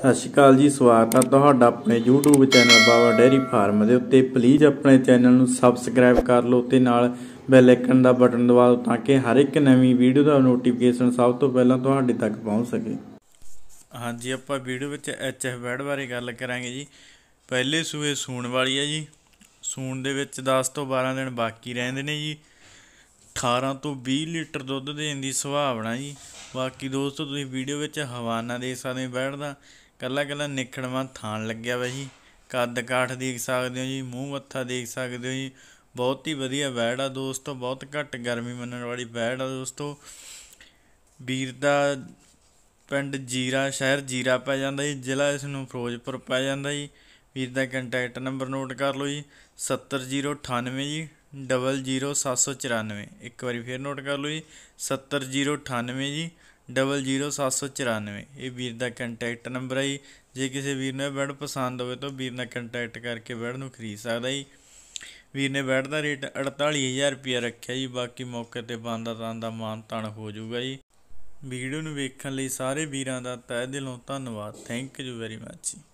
ਸਤਿ ਸ਼੍ਰੀ ਅਕਾਲ ਜੀ ਸਵਾਗਤ ਹੈ ਤੁਹਾਡਾ ਆਪਣੇ YouTube channel Baba dairy farm ਦੇ ਉੱਤੇ ਪਲੀਜ਼ ਆਪਣੇ ਚੈਨਲ ਨੂੰ ਸਬਸਕ੍ਰਾਈਬ ਕਰ ਲਓ ਤੇ ਨਾਲ ਬੈਲ ਆਈਕਨ ਦਾ ਬਟਨ ਦਬਾ ਦਿਓ ਤਾਂ ਕਿ ਹਰ ਇੱਕ ਨਵੀਂ ਵੀਡੀਓ ਦਾ ਨੋਟੀਫਿਕੇਸ਼ਨ ਸਭ ਤੋਂ ਪਹਿਲਾਂ ਤੁਹਾਡੇ ਤੱਕ ਪਹੁੰਚ ਸਕੇ ਹਾਂਜੀ ਆਪਾਂ ਵੀਡੀਓ ਵਿੱਚ ਐਚਐਫ ਬੈਡ ਬਾਰੇ ਗੱਲ ਕਰਾਂਗੇ ਜੀ ਪਹਿਲੇ ਸੂਏ ਸੂਣ ਵਾਲੀ ਹੈ ਜੀ ਸੂਣ ਦੇ ਵਿੱਚ 10 ਤੋਂ 12 ਦਿਨ ਬਾਕੀ ਰਹਿੰਦੇ ਨੇ ਜੀ 18 ਤੋਂ 20 ਲੀਟਰ ਦੁੱਧ ਦੇਣ ਦੀ ਸੰਭਾਵਨਾ ਜੀ ਬਾਕੀ ਦੋਸਤੋ ਤੁਸੀਂ ਵੀਡੀਓ ਵਿੱਚ ਹਵਾਨਾ ਦੇ ਸਕਦੇ ਬੈਠਦਾ ਕੱਲਾ ਕੱਲਾ ਨਿਖੜਵਾ ਥਾਣ ਲੱਗਿਆ ਵਾ ਜੀ ਕੱਦ ਕਾਠ ਦੇਖ ਸਕਦੇ ਹੋ ਜੀ ਮੂੰਹ ਮੱਥਾ ਦੇਖ ਸਕਦੇ ਹੋ ਜੀ ਬਹੁਤ ਹੀ ਵਧੀਆ ਬੈੜ ਆ ਦੋਸਤੋ ਬਹੁਤ ਘੱਟ ਗਰਮੀ ਮੰਨਣ ਵਾਲੀ ਬੈੜ ਆ ਦੋਸਤੋ ਵੀਰ ਦਾ ਪਿੰਡ ਜੀਰਾ ਸ਼ਹਿਰ ਜੀਰਾ ਪੈ ਜਾਂਦਾ ਜੀ ਜ਼ਿਲ੍ਹਾ ਇਸ ਨੂੰ ਫਿਰੋਜ਼ਪੁਰ ਪੈ ਜਾਂਦਾ ਜੀ ਵੀਰ ਦਾ ਕੰਟੈਕਟ ਨੰਬਰ ਨੋਟ ਕਰ ਲਓ ਜੀ 70098 ਜੀ 00794 ਇੱਕ ਵਾਰੀ ਫੇਰ ਨੋਟ ਕਰ ਲਓ ਜੀ 70098 ਜੀ ਡਬਲ ਇਹ ਵੀਰ ਦਾ ਕੰਟੈਕਟ ਨੰਬਰ ਹੈ ਜੇ ਕਿਸੇ ਵੀਰ ਨੂੰ ਬੈਡ ਪਸੰਦ ਹੋਵੇ ਤਾਂ ਵੀਰ ਨਾਲ ਕੰਟੈਕਟ ਕਰਕੇ ਬੈਡ ਨੂੰ ਖਰੀਦ ਸਕਦਾ ਹੈ ਵੀਰ ਨੇ ਬੈਡ ਦਾ ਰੇਟ 48000 ਰੁਪਏ ਰੱਖਿਆ ਜੀ ਬਾਕੀ ਮੌਕੇ ਤੇ ਬੰਦਾ ਤਾਂ ਦਾ ਮਾਨ ਤਣ ਹੋ ਜਾਊਗਾ ਜੀ ਵੀਡੀਓ ਨੂੰ ਵੇਖਣ ਲਈ ਸਾਰੇ ਵੀਰਾਂ ਦਾ ਤਹਿ ਦਿਲੋਂ ਧੰਨਵਾਦ ਥੈਂਕ ਯੂ ਵੈਰੀ ਮੱਚ ਜੀ